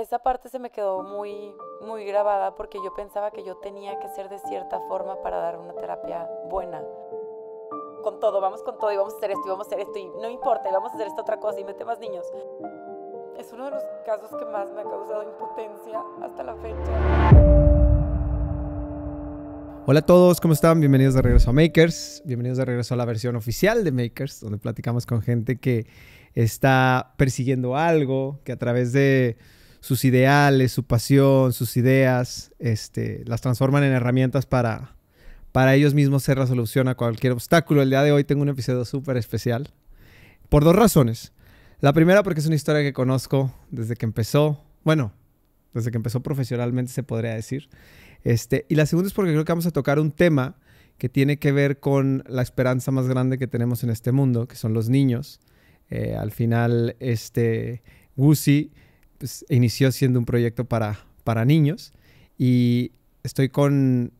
esa parte se me quedó muy, muy grabada porque yo pensaba que yo tenía que ser de cierta forma para dar una terapia buena. Con todo, vamos con todo y vamos a hacer esto y vamos a hacer esto y no importa y vamos a hacer esta otra cosa y mete más niños. Es uno de los casos que más me ha causado impotencia hasta la fecha. Hola a todos, ¿cómo están? Bienvenidos de regreso a Makers. Bienvenidos de regreso a la versión oficial de Makers, donde platicamos con gente que está persiguiendo algo, que a través de sus ideales, su pasión, sus ideas, este, las transforman en herramientas para, para ellos mismos ser la solución a cualquier obstáculo. El día de hoy tengo un episodio súper especial por dos razones. La primera porque es una historia que conozco desde que empezó, bueno, desde que empezó profesionalmente se podría decir. Este, y la segunda es porque creo que vamos a tocar un tema que tiene que ver con la esperanza más grande que tenemos en este mundo, que son los niños. Eh, al final, este, Gucci pues, inició siendo un proyecto para, para niños y estoy con,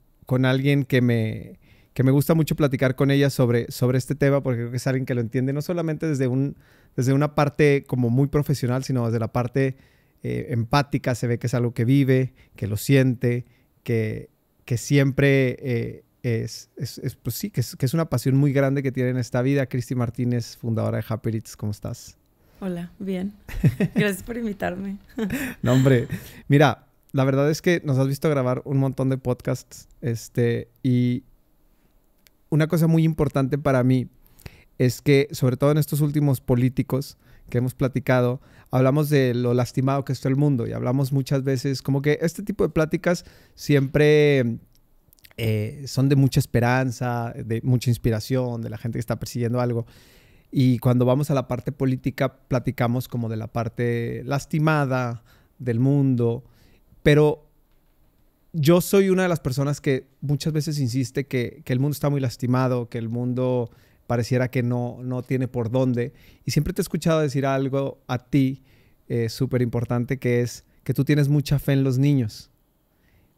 alguien que me, que me gusta mucho platicar con ella sobre, sobre este tema porque creo que es alguien que lo entiende no solamente desde, un, desde una parte como muy profesional, sino desde la parte eh, empática, se ve que es algo que vive, que lo siente, que, que siempre eh, es, es, pues sí, que es, que es una pasión muy grande que tiene en esta vida. Cristi Martínez, fundadora de Happy Eats, ¿cómo estás? Hola, bien. Gracias por invitarme. no, hombre. Mira, la verdad es que nos has visto grabar un montón de podcasts. Este, y una cosa muy importante para mí es que, sobre todo en estos últimos políticos que hemos platicado, hablamos de lo lastimado que está el mundo y hablamos muchas veces, como que este tipo de pláticas siempre eh, son de mucha esperanza, de mucha inspiración, de la gente que está persiguiendo algo. Y cuando vamos a la parte política, platicamos como de la parte lastimada del mundo. Pero yo soy una de las personas que muchas veces insiste que, el mundo está muy lastimado, que el mundo pareciera que no, no tiene por dónde. Y siempre te he escuchado decir algo a ti eh, súper importante que es que tú tienes mucha fe en los niños.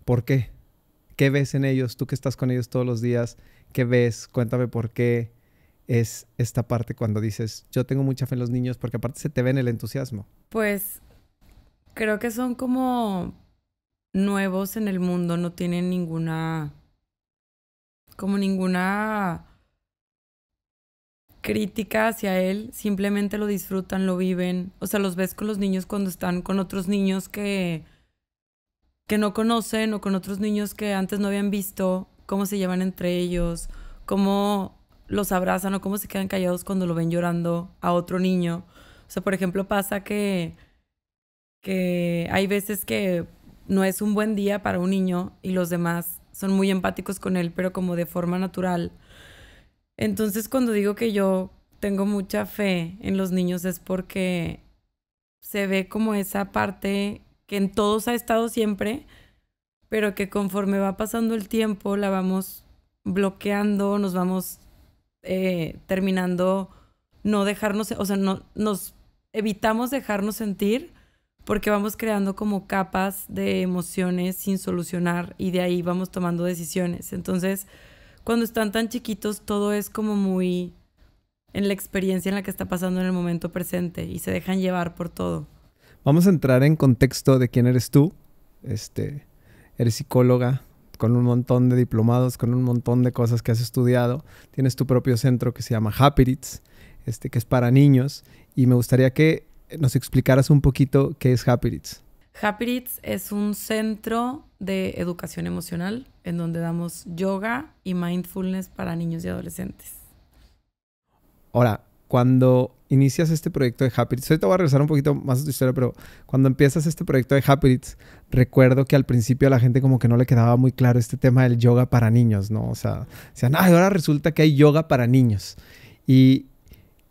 ¿Por qué? ¿Qué ves en ellos? Tú que estás con ellos todos los días, ¿qué ves? Cuéntame por qué es esta parte cuando dices, yo tengo mucha fe en los niños, porque aparte se te ve en el entusiasmo. Pues creo que son como nuevos en el mundo, no tienen ninguna, como ninguna crítica hacia él, simplemente lo disfrutan, lo viven, o sea, los ves con los niños cuando están con otros niños que que no conocen o con otros niños que antes no habían visto, cómo se llevan entre ellos, cómo los abrazan o cómo se quedan callados cuando lo ven llorando a otro niño. O sea, por ejemplo, pasa que, que hay veces que no es un buen día para un niño y los demás son muy empáticos con él, pero como de forma natural. Entonces, cuando digo que yo tengo mucha fe en los niños es porque se ve como esa parte que en todos ha estado siempre, pero que conforme va pasando el tiempo la vamos bloqueando, nos vamos eh, terminando no dejarnos, o sea, no, nos evitamos dejarnos sentir porque vamos creando como capas de emociones sin solucionar y de ahí vamos tomando decisiones. Entonces, cuando están tan chiquitos, todo es como muy en la experiencia en la que está pasando en el momento presente y se dejan llevar por todo. Vamos a entrar en contexto de quién eres tú. Este, eres psicóloga, con un montón de diplomados, con un montón de cosas que has estudiado. Tienes tu propio centro que se llama Happyrits, este, que es para niños. Y me gustaría que nos explicaras un poquito qué es Happyrits. Happyrits es un centro de educación emocional en donde damos yoga y mindfulness para niños y adolescentes. Hola cuando inicias este proyecto de Happy Ahorita voy a regresar un poquito más a tu historia, pero cuando empiezas este proyecto de Happy recuerdo que al principio a la gente como que no le quedaba muy claro este tema del yoga para niños, ¿no? O sea, decían, ay, ahora resulta que hay yoga para niños. ¿Y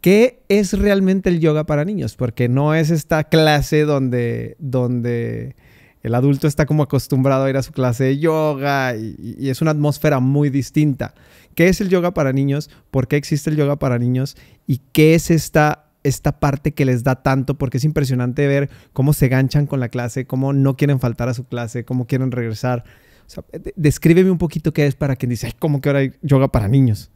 qué es realmente el yoga para niños? Porque no es esta clase donde, donde el adulto está como acostumbrado a ir a su clase de yoga y es una atmósfera muy distinta qué es el yoga para niños, por qué existe el yoga para niños y qué es esta esta parte que les da tanto, porque es impresionante ver cómo se ganchan con la clase, cómo no quieren faltar a su clase, cómo quieren regresar. O descríbeme un poquito qué es para quien dice, ay, ¿cómo que ahora hay yoga para niños?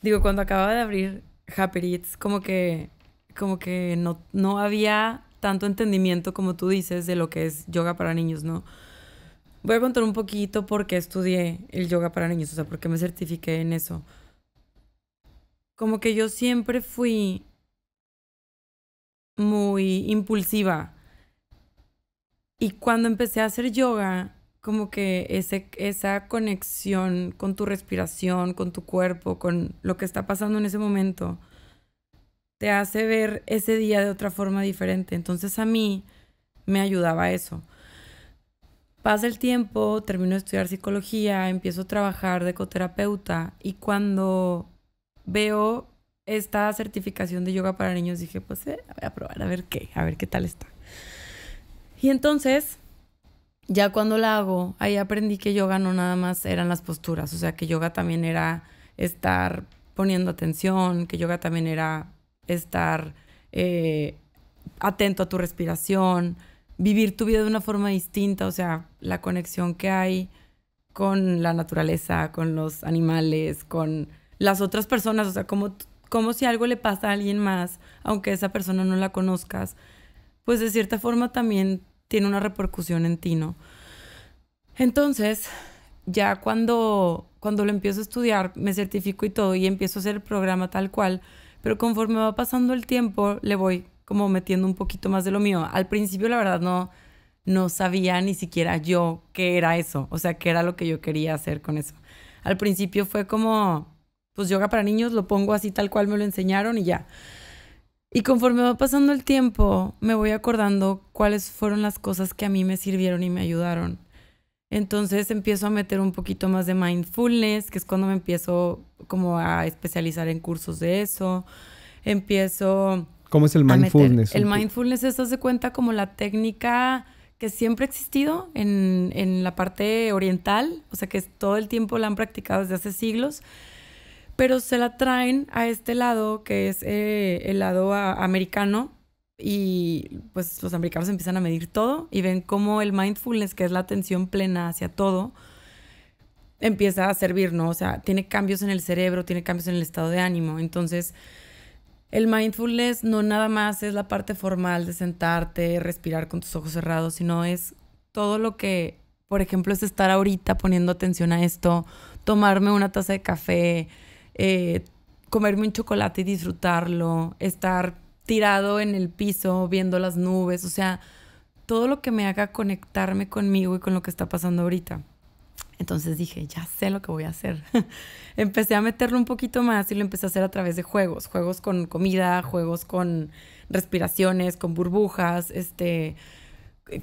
Digo, cuando acababa de abrir Happy Eats, como que, como que no, no había tanto entendimiento, como tú dices, de lo que es yoga para niños, ¿no? Voy a contar un poquito por qué estudié el yoga para niños, o sea, por qué me certifiqué en eso. Como que yo siempre fui muy impulsiva. Y cuando empecé a hacer yoga, como que ese, esa conexión con tu respiración, con tu cuerpo, con lo que está pasando en ese momento, te hace ver ese día de otra forma diferente. Entonces a mí me ayudaba eso. Pasa el tiempo, termino de estudiar psicología, empiezo a trabajar de ecoterapeuta y cuando veo esta certificación de yoga para niños dije, pues eh, voy a probar a ver qué, a ver qué tal está. Y entonces, ya cuando la hago, ahí aprendí que yoga no nada más eran las posturas, o sea, que yoga también era estar poniendo atención, que yoga también era estar eh, atento a tu respiración, vivir tu vida de una forma distinta, o sea, la conexión que hay con la naturaleza, con los animales, con las otras personas, o sea, como, como si algo le pasa a alguien más, aunque esa persona no la conozcas, pues de cierta forma también tiene una repercusión en ti, ¿no? Entonces, ya cuando, cuando lo empiezo a estudiar, me certifico y todo, y empiezo a hacer el programa tal cual, pero conforme va pasando el tiempo, le voy como metiendo un poquito más de lo mío. Al principio, la verdad, no, no sabía ni siquiera yo qué era eso, o sea, qué era lo que yo quería hacer con eso. Al principio fue como, pues yoga para niños, lo pongo así tal cual me lo enseñaron y ya. Y conforme va pasando el tiempo, me voy acordando cuáles fueron las cosas que a mí me sirvieron y me ayudaron. Entonces empiezo a meter un poquito más de mindfulness, que es cuando me empiezo como a especializar en cursos de eso. Empiezo ¿Cómo es el mindfulness? El mindfulness es, hace cuenta, como la técnica que siempre ha existido en, en, la parte oriental, o sea que todo el tiempo la han practicado desde hace siglos, pero se la traen a este lado que es eh, el lado ah, americano y pues los americanos empiezan a medir todo y ven cómo el mindfulness, que es la atención plena hacia todo, empieza a servir, ¿no? O sea, tiene cambios en el cerebro, tiene cambios en el estado de ánimo, entonces el mindfulness no nada más es la parte formal de sentarte, respirar con tus ojos cerrados, sino es todo lo que, por ejemplo, es estar ahorita poniendo atención a esto, tomarme una taza de café, eh, comerme un chocolate y disfrutarlo, estar tirado en el piso viendo las nubes, o sea, todo lo que me haga conectarme conmigo y con lo que está pasando ahorita. Entonces dije, ya sé lo que voy a hacer. empecé a meterlo un poquito más y lo empecé a hacer a través de juegos, juegos con comida, juegos con respiraciones, con burbujas, este,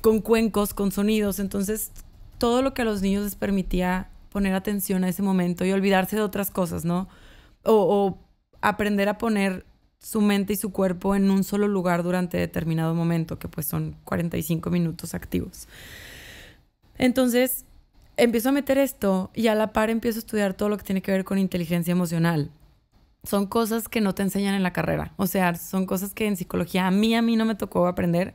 con cuencos, con sonidos. Entonces, todo lo que a los niños les permitía poner atención a ese momento y olvidarse de otras cosas, ¿no? O, o aprender a poner su mente y su cuerpo en un solo lugar durante determinado momento, que pues son 45 minutos activos. Entonces, empiezo a meter esto y a la par empiezo a estudiar todo lo que tiene que ver con inteligencia emocional. Son cosas que no te enseñan en la carrera, o sea, son cosas que en psicología a mí a mí no me tocó aprender.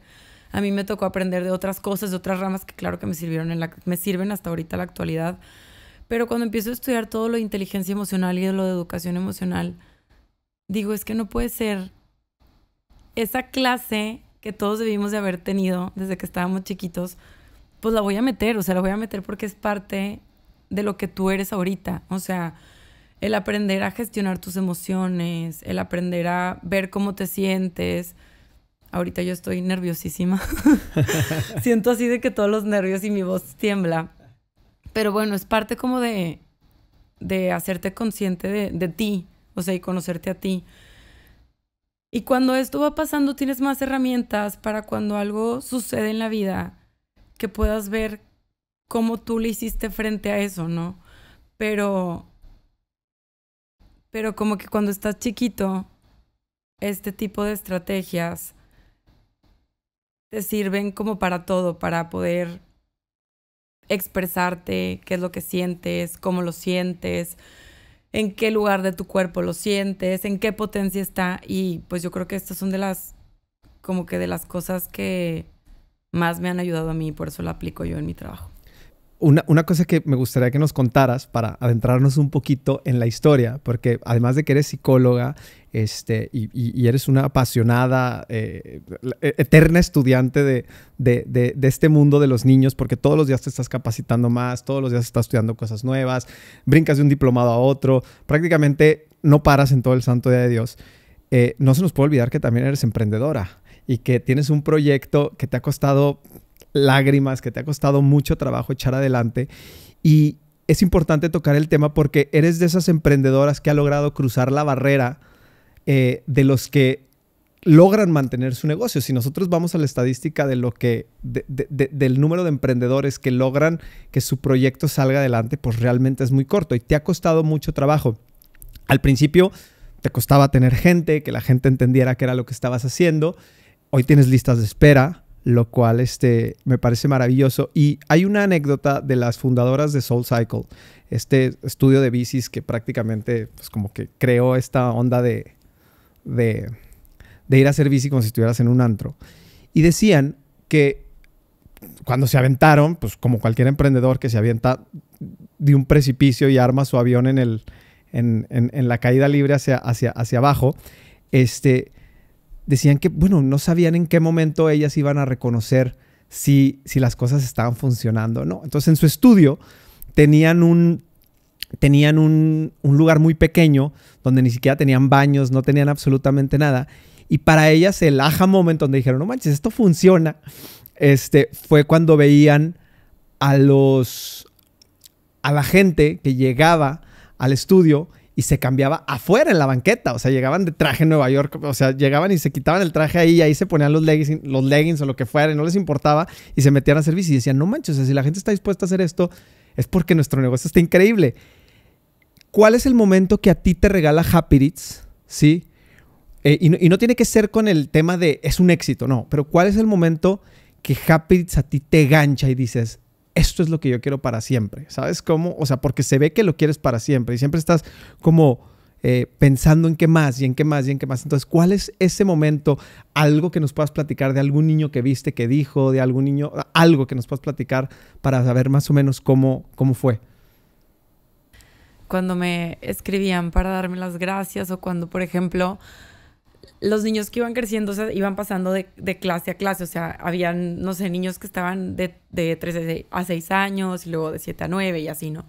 A mí me tocó aprender de otras cosas, de otras ramas que claro que me sirvieron en la me sirven hasta ahorita la actualidad. Pero cuando empiezo a estudiar todo lo de inteligencia emocional y lo de educación emocional, digo, es que no puede ser esa clase que todos debimos de haber tenido desde que estábamos chiquitos pues la voy a meter, o sea, la voy a meter porque es parte de lo que tú eres ahorita, o sea, el aprender a gestionar tus emociones, el aprender a ver cómo te sientes. Ahorita yo estoy nerviosísima. Siento así de que todos los nervios y mi voz tiembla. Pero bueno, es parte como de, de hacerte consciente de, de ti, o sea, y conocerte a ti. Y cuando esto va pasando, tienes más herramientas para cuando algo sucede en la vida, que puedas ver cómo tú le hiciste frente a eso, ¿no? Pero, pero como que cuando estás chiquito, este tipo de estrategias te sirven como para todo, para poder expresarte, qué es lo que sientes, cómo lo sientes, en qué lugar de tu cuerpo lo sientes, en qué potencia está. Y pues yo creo que estas son de las, como que de las cosas que, más me han ayudado a mí por eso lo aplico yo en mi trabajo. Una, cosa que me gustaría que nos contaras para adentrarnos un poquito en la historia, porque además de que eres psicóloga este, y, eres una apasionada, eh, e-, eterna estudiante de, este mundo de los niños, porque todos los días te estás capacitando más, todos los días estás estudiando cosas nuevas, brincas de un diplomado a otro, prácticamente no paras en todo el santo día de Dios. Eh, no se nos puede olvidar que también eres emprendedora y que tienes un proyecto que te ha costado lágrimas, que te ha costado mucho trabajo echar adelante y es importante tocar el tema porque eres de esas emprendedoras que ha logrado cruzar la barrera eh, de los que logran mantener su negocio. Si nosotros vamos a la estadística de lo que del número de emprendedores que logran que su proyecto salga adelante, pues realmente es muy corto y te ha costado mucho trabajo. Al principio te costaba tener gente, que la gente entendiera qué era lo que estabas haciendo hoy tienes listas de espera, lo cual este, me parece maravilloso. Y hay una anécdota de las fundadoras de Soul Cycle, este estudio de bicis que prácticamente pues, como que creó esta onda de, de, ir a hacer bici como si estuvieras en un antro. Y decían que cuando se aventaron, pues como cualquier emprendedor que se avienta de un precipicio y arma su avión en, el, en, en, la caída libre hacia, hacia, hacia abajo, este, decían que, bueno, no sabían en qué momento ellas iban a reconocer si, si las cosas estaban funcionando, ¿no? Entonces en su estudio tenían un, tenían un, un, lugar muy pequeño donde ni siquiera tenían baños, no tenían absolutamente nada. Y para ellas el aha moment donde dijeron, no manches, esto funciona, este, fue cuando veían a los, a la gente que llegaba al estudio se cambiaba afuera en la banqueta. O sea, llegaban de traje en Nueva York, o sea, llegaban y se quitaban el traje ahí y ahí se ponían los leggings, los leggings o lo que fuera y no les importaba y se metían a servicio y decían, no manches, si la gente está dispuesta a hacer esto es porque nuestro negocio está increíble. ¿Cuál es el momento que a ti te regala Happy Ritz? ¿Sí? Eh, y, no, tiene que ser con el tema de es un éxito, no, pero ¿cuál es el momento que Happy Ritz a ti te gancha y dices, esto es lo que yo quiero para siempre. ¿Sabes cómo? O sea, porque se ve que lo quieres para siempre y siempre estás como eh, pensando en qué más y en qué más y en qué más. Entonces, ¿cuál es ese momento? Algo que nos puedas platicar de algún niño que viste, que dijo, de algún niño, algo que nos puedas platicar para saber más o menos cómo, cómo fue. Cuando me escribían para darme las gracias o cuando, por ejemplo, los niños que iban creciendo iban pasando de, clase a clase, o sea, habían, no sé, niños que estaban de, de 3 a 6 años y luego de 7 a 9 y así, ¿no?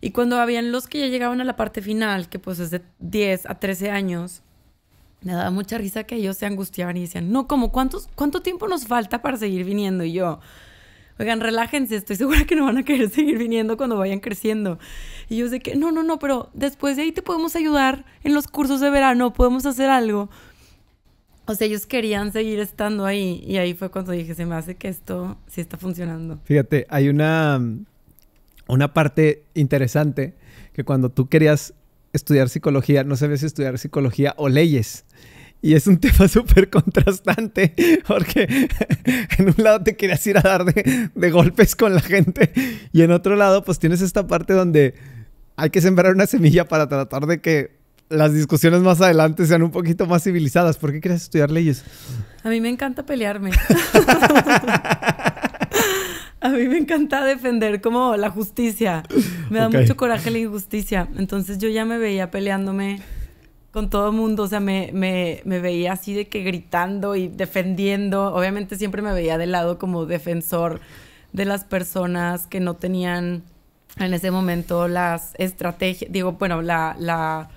Y cuando habían los que ya llegaban a la parte final, que pues es de 10 a 13 años, me daba mucha risa que ellos se angustiaban y decían, no, como cuántos, cuánto tiempo nos falta para seguir viniendo? Y yo, oigan, relájense, estoy segura que no van a querer seguir viniendo cuando vayan creciendo. Y yo sé que, no, no, no, pero después de ahí te podemos ayudar en los cursos de verano, podemos hacer algo. O sea, ellos querían seguir estando ahí y ahí fue cuando dije, se me hace que esto sí está funcionando. Fíjate, hay una, una parte interesante que cuando tú querías estudiar psicología, no sabías estudiar psicología o leyes. Y es un tema súper contrastante, porque en un lado te querías ir a dar de, golpes con la gente y en otro lado pues tienes esta parte donde hay que sembrar una semilla para tratar de que las discusiones más adelante sean un poquito más civilizadas. ¿Por qué quieres estudiar leyes? A mí me encanta pelearme. a mí me encanta defender como la justicia. Me da mucho coraje la injusticia. Entonces yo ya me veía peleándome con todo mundo, o sea, me, veía así de que gritando y defendiendo, obviamente siempre me veía de lado como defensor de las personas que no tenían en ese momento las estrategias, digo, bueno, la, la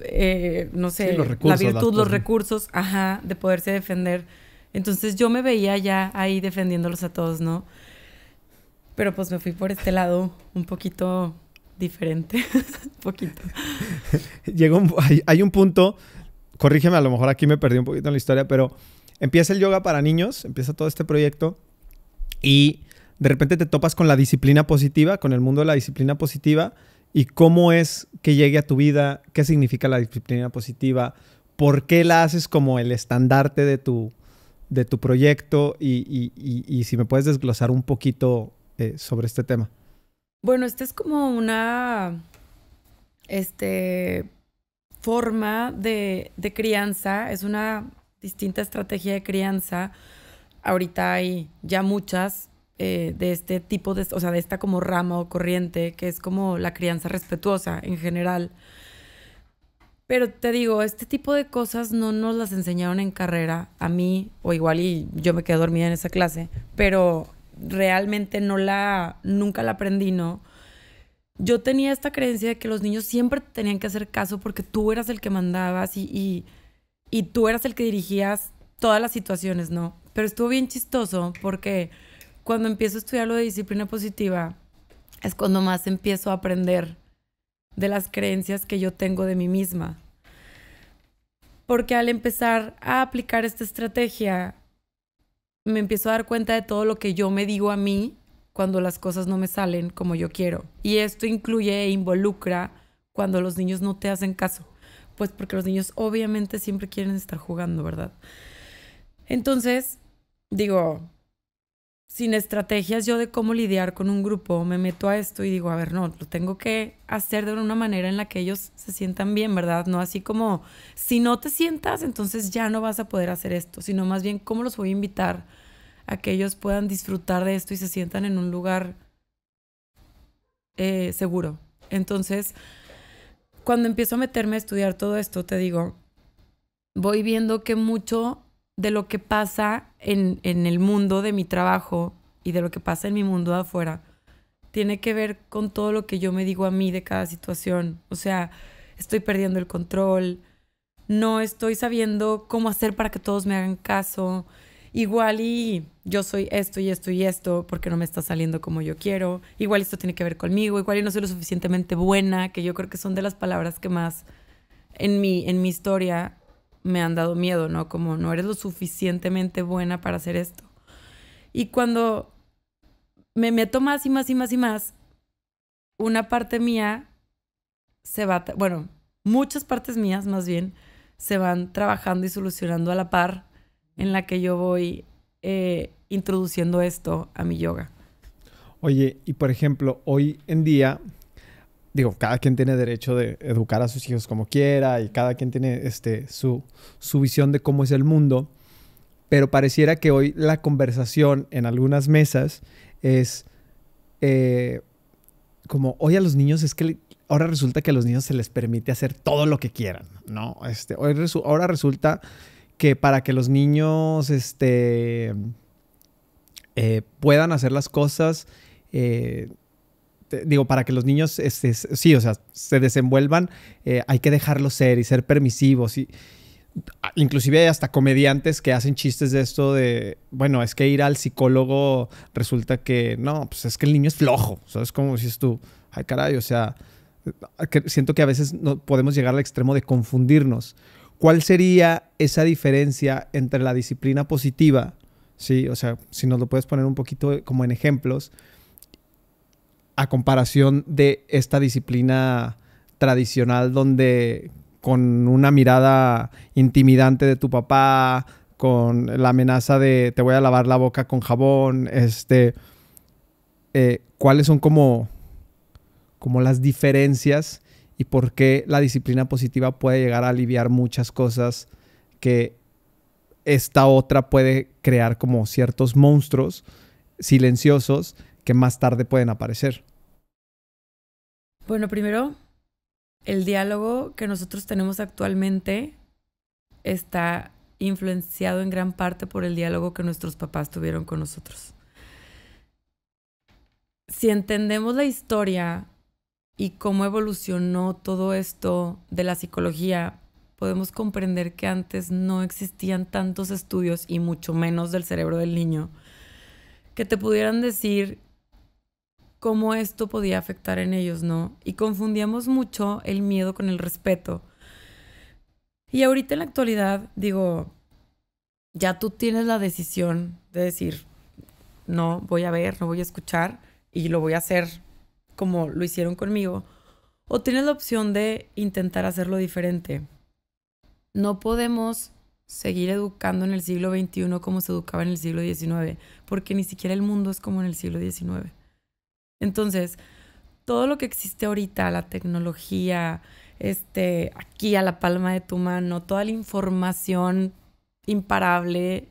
eh, no sé, la virtud, los recursos, ajá, de poderse defender. Entonces yo me veía ya ahí defendiéndolos a todos, ¿no? Pero pues me fui por este lado un poquito diferente, poquito. Llegó hay, un punto, corrígeme, a lo mejor aquí me perdí un poquito en la historia, pero empieza el yoga para niños, empieza todo este proyecto y de repente te topas con la disciplina positiva, con el mundo de la disciplina positiva y cómo es que llegue a tu vida, qué significa la disciplina positiva, por qué la haces como el estandarte de tu, de tu proyecto y, si me puedes desglosar un poquito eh, sobre este tema. Bueno, esta es como una este, forma de, crianza, es una distinta estrategia de crianza. Ahorita hay ya muchas eh, de este tipo, de, o sea, de esta como rama o corriente, que es como la crianza respetuosa en general. Pero te digo, este tipo de cosas no nos las enseñaron en carrera, a mí, o igual y yo me quedé dormida en esa clase, pero realmente no la, nunca la aprendí, ¿no? Yo tenía esta creencia de que los niños siempre tenían que hacer caso porque tú eras el que mandabas y, tú eras el que dirigías todas las situaciones, ¿no? Pero estuvo bien chistoso porque cuando empiezo a estudiar lo de disciplina positiva es cuando más empiezo a aprender de las creencias que yo tengo de mí misma. Porque al empezar a aplicar esta estrategia, me empiezo a dar cuenta de todo lo que yo me digo a mí cuando las cosas no me salen como yo quiero. Y esto incluye e involucra cuando los niños no te hacen caso. Pues porque los niños obviamente siempre quieren estar jugando, ¿verdad? Entonces, digo, sin estrategias yo de cómo lidiar con un grupo, me meto a esto y digo, a ver, no, lo tengo que hacer de una manera en la que ellos se sientan bien, ¿verdad? No así como, si no te sientas, entonces ya no vas a poder hacer esto, sino más bien cómo los voy a invitar a que ellos puedan disfrutar de esto y se sientan en un lugar eh, seguro. Entonces, cuando empiezo a meterme a estudiar todo esto, te digo, voy viendo que mucho de lo que pasa en, el mundo de mi trabajo y de lo que pasa en mi mundo afuera tiene que ver con todo lo que yo me digo a mí de cada situación. O sea, estoy perdiendo el control, no estoy sabiendo cómo hacer para que todos me hagan caso. Igual y yo soy esto y esto y esto porque no me está saliendo como yo quiero. Igual esto tiene que ver conmigo. Igual y no soy lo suficientemente buena, que yo creo que son de las palabras que más en mi, en mi historia me han dado miedo, ¿no? Como no eres lo suficientemente buena para hacer esto. Y cuando me meto más y más y más y más, una parte mía se va, bueno, muchas partes mías más bien, se van trabajando y solucionando a la par en la que yo voy eh, introduciendo esto a mi yoga. Oye, y por ejemplo, hoy en día digo, cada quien tiene derecho de educar a sus hijos como quiera y cada quien tiene este, su, visión de cómo es el mundo, pero pareciera que hoy la conversación en algunas mesas es eh, como, hoy a los niños es que ahora resulta que a los niños se les permite hacer todo lo que quieran, ¿no? Este, hoy ahora resulta que para que los niños este, eh, puedan hacer las cosas, eh, digo, para que los niños, este, sí, o sea, se desenvuelvan, eh, hay que dejarlos ser y ser permisivos. Y, inclusive hay hasta comediantes que hacen chistes de esto de, bueno, es que ir al psicólogo resulta que, no, pues es que el niño es flojo, ¿sabes? Como es tú, ay caray, o sea, siento que a veces no podemos llegar al extremo de confundirnos. ¿Cuál sería esa diferencia entre la disciplina positiva, sí, o sea, si nos lo puedes poner un poquito como en ejemplos, a comparación de esta disciplina tradicional donde con una mirada intimidante de tu papá, con la amenaza de te voy a lavar la boca con jabón, este, eh, cuáles son como, como las diferencias y por qué la disciplina positiva puede llegar a aliviar muchas cosas que esta otra puede crear como ciertos monstruos silenciosos que más tarde pueden aparecer. Bueno, primero, el diálogo que nosotros tenemos actualmente está influenciado en gran parte por el diálogo que nuestros papás tuvieron con nosotros. Si entendemos la historia y cómo evolucionó todo esto de la psicología, podemos comprender que antes no existían tantos estudios y mucho menos del cerebro del niño que te pudieran decir cómo esto podía afectar en ellos, ¿no? Y confundíamos mucho el miedo con el respeto. Y ahorita en la actualidad, digo, ya tú tienes la decisión de decir, no voy a ver, no voy a escuchar y lo voy a hacer como lo hicieron conmigo. O tienes la opción de intentar hacerlo diferente. No podemos seguir educando en el siglo XXI como se educaba en el siglo XIX, porque ni siquiera el mundo es como en el siglo XIX. Entonces, todo lo que existe ahorita, la tecnología, este, aquí a la palma de tu mano, toda la información imparable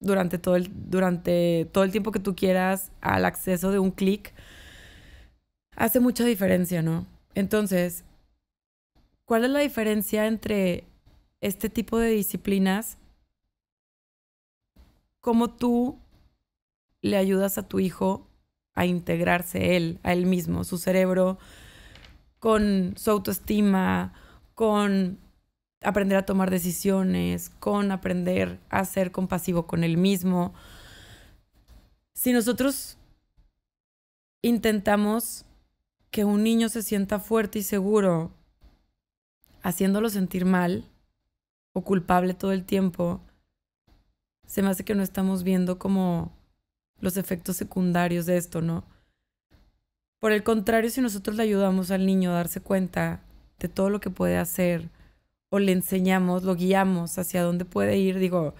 durante todo el, durante todo el tiempo que tú quieras al acceso de un clic, hace mucha diferencia, ¿no? Entonces, ¿cuál es la diferencia entre este tipo de disciplinas? ¿Cómo tú le ayudas a tu hijo a integrarse él, a él mismo, su cerebro, con su autoestima, con aprender a tomar decisiones, con aprender a ser compasivo con él mismo. Si nosotros intentamos que un niño se sienta fuerte y seguro, haciéndolo sentir mal o culpable todo el tiempo, se me hace que no estamos viendo como los efectos secundarios de esto, ¿no? Por el contrario, si nosotros le ayudamos al niño a darse cuenta de todo lo que puede hacer o le enseñamos, lo guiamos hacia dónde puede ir, digo,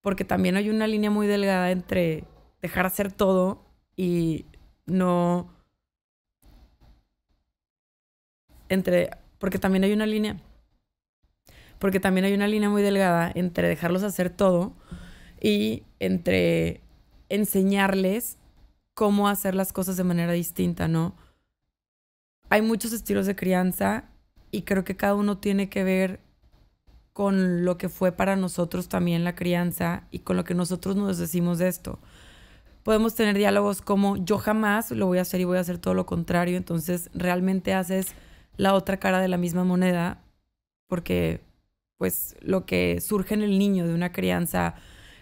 porque también hay una línea muy delgada entre dejar hacer todo y no... entre... porque también hay una línea... porque también hay una línea muy delgada entre dejarlos hacer todo y entre enseñarles cómo hacer las cosas de manera distinta, ¿no? Hay muchos estilos de crianza y creo que cada uno tiene que ver con lo que fue para nosotros también la crianza y con lo que nosotros nos decimos de esto. Podemos tener diálogos como yo jamás lo voy a hacer y voy a hacer todo lo contrario, entonces realmente haces la otra cara de la misma moneda porque pues lo que surge en el niño de una crianza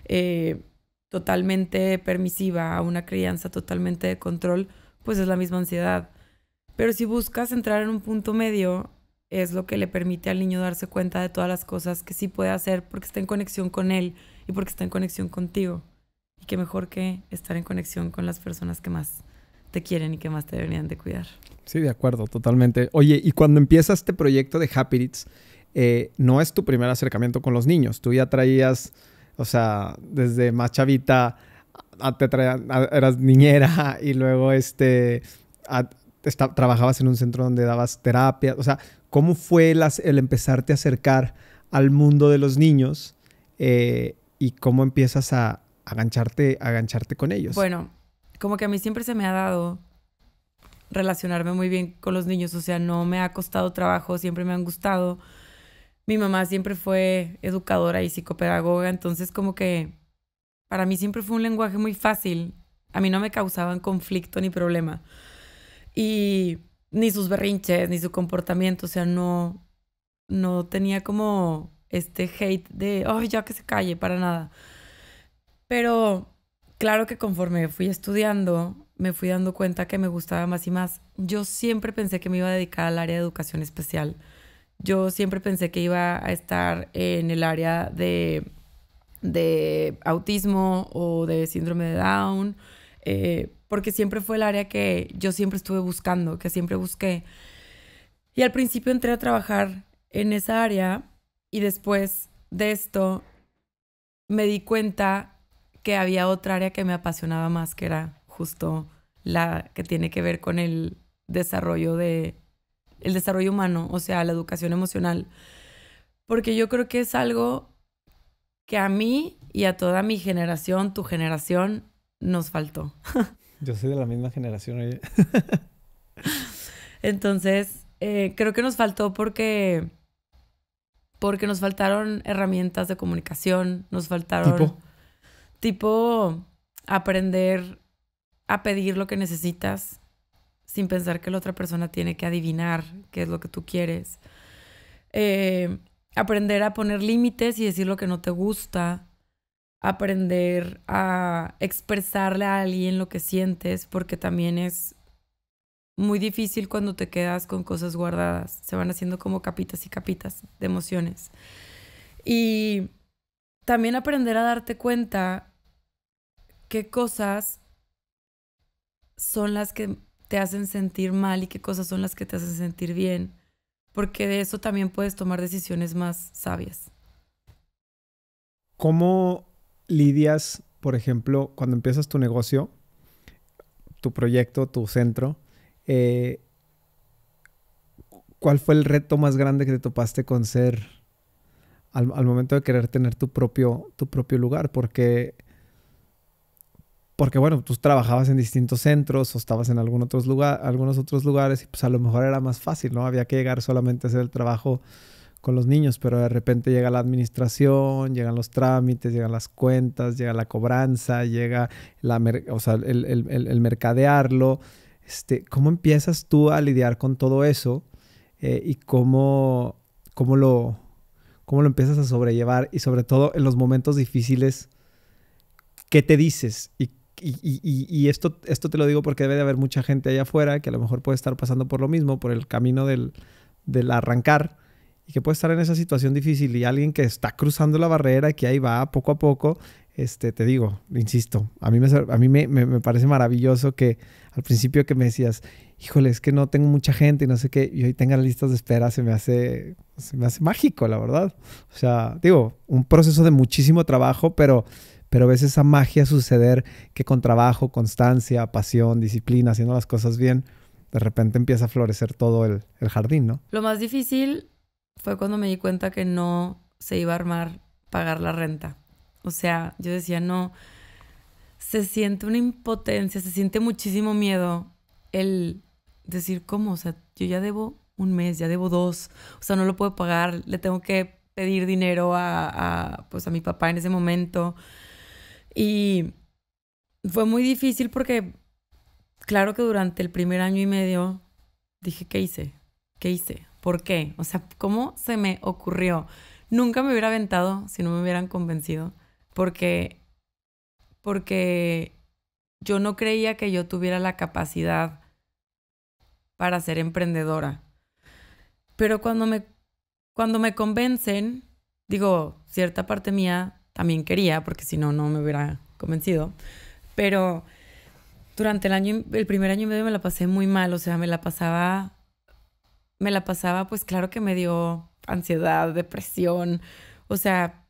eh, totalmente permisiva a una crianza totalmente de control, pues es la misma ansiedad. Pero si buscas entrar en un punto medio, es lo que le permite al niño darse cuenta de todas las cosas que sí puede hacer porque está en conexión con él y porque está en conexión contigo. Y qué mejor que estar en conexión con las personas que más te quieren y que más te deberían de cuidar. Sí, de acuerdo, totalmente. Oye, y cuando empieza este proyecto de Happy Ritz, eh, no es tu primer acercamiento con los niños. Tú ya traías o sea, desde más chavita eras niñera y luego este, trabajabas en un centro donde dabas terapia. O sea, ¿cómo fue el empezarte a acercar al mundo de los niños eh, y cómo empiezas a agancharte, agancharte con ellos? Bueno, como que a mí siempre se me ha dado relacionarme muy bien con los niños, o sea, no me ha costado trabajo, siempre me han gustado mi mamá siempre fue educadora y psicopedagoga, entonces como que para mí siempre fue un lenguaje muy fácil. A mí no me causaban conflicto ni problema. Y ni sus berrinches, ni su comportamiento, o sea, no, no tenía como este hate de, ¡Ay, ya que se calle, para nada. Pero claro que conforme fui estudiando, me fui dando cuenta que me gustaba más y más. Yo siempre pensé que me iba a dedicar al área de educación especial. Yo siempre pensé que iba a estar en el área de, de autismo o de síndrome de Down, eh, porque siempre fue el área que yo siempre estuve buscando, que siempre busqué. Y al principio entré a trabajar en esa área y después de esto me di cuenta que había otra área que me apasionaba más, que era justo la que tiene que ver con el desarrollo de el desarrollo humano, o sea, la educación emocional, porque yo creo que es algo que a mí y a toda mi generación, tu generación, nos faltó. Yo soy de la misma generación. Entonces, eh, creo que nos faltó porque, porque nos faltaron herramientas de comunicación, nos faltaron... ¿Tipo? Tipo, aprender a pedir lo que necesitas, sin pensar que la otra persona tiene que adivinar qué es lo que tú quieres. Eh, aprender a poner límites y decir lo que no te gusta. Aprender a expresarle a alguien lo que sientes, porque también es muy difícil cuando te quedas con cosas guardadas. Se van haciendo como capitas y capitas de emociones. Y también aprender a darte cuenta qué cosas son las que te hacen sentir mal y qué cosas son las que te hacen sentir bien, porque de eso también puedes tomar decisiones más sabias. ¿Cómo lidias, por ejemplo, cuando empiezas tu negocio, tu proyecto, tu centro? Eh, ¿Cuál fue el reto más grande que te topaste con ser al, momento de querer tener tu propio, tu propio lugar? Porque porque bueno, tú trabajabas en distintos centros o estabas en algún otros lugar, algunos otros lugares y pues a lo mejor era más fácil, ¿no? Había que llegar solamente a hacer el trabajo con los niños, pero de repente llega la administración, llegan los trámites, llegan las cuentas, llega la cobranza, llega el, mercadearlo. Este, ¿Cómo empiezas tú a lidiar con todo eso eh, y cómo, cómo, lo, cómo lo empiezas a sobrellevar y sobre todo en los momentos difíciles? ¿Qué te dices y y, esto, esto te lo digo porque debe de haber mucha gente allá afuera que a lo mejor puede estar pasando por lo mismo, por el camino del, del arrancar y que puede estar en esa situación difícil y alguien que está cruzando la barrera, que ahí va poco a poco, este, te digo, insisto, a mí, me, a mí me, me, parece maravilloso que al principio que me decías, híjole, es que no tengo mucha gente y no sé qué, y hoy tengan listas de espera, se me hace, se me hace mágico, la verdad. O sea, digo, un proceso de muchísimo trabajo, pero pero ves esa magia suceder que con trabajo, constancia, pasión, disciplina, haciendo las cosas bien, de repente empieza a florecer todo el, el jardín, ¿no? Lo más difícil fue cuando me di cuenta que no se iba a armar pagar la renta. O sea, yo decía, no, se siente una impotencia, se siente muchísimo miedo el decir, ¿cómo? O sea, yo ya debo un mes, ya debo dos, o sea, no lo puedo pagar, le tengo que pedir dinero a, pues a mi papá en ese momento. Y fue muy difícil porque, claro que durante el primer año y medio dije, ¿qué hice? ¿Qué hice? ¿Por qué? O sea, ¿cómo se me ocurrió? Nunca me hubiera aventado si no me hubieran convencido, porque, porque yo no creía que yo tuviera la capacidad para ser emprendedora. Pero cuando me, cuando me convencen, digo, cierta parte mía también quería, porque si no, no me hubiera convencido. Pero durante el año, el primer año y medio me la pasé muy mal, o sea, me la pasaba, me la pasaba, pues claro que me dio ansiedad, depresión, o sea,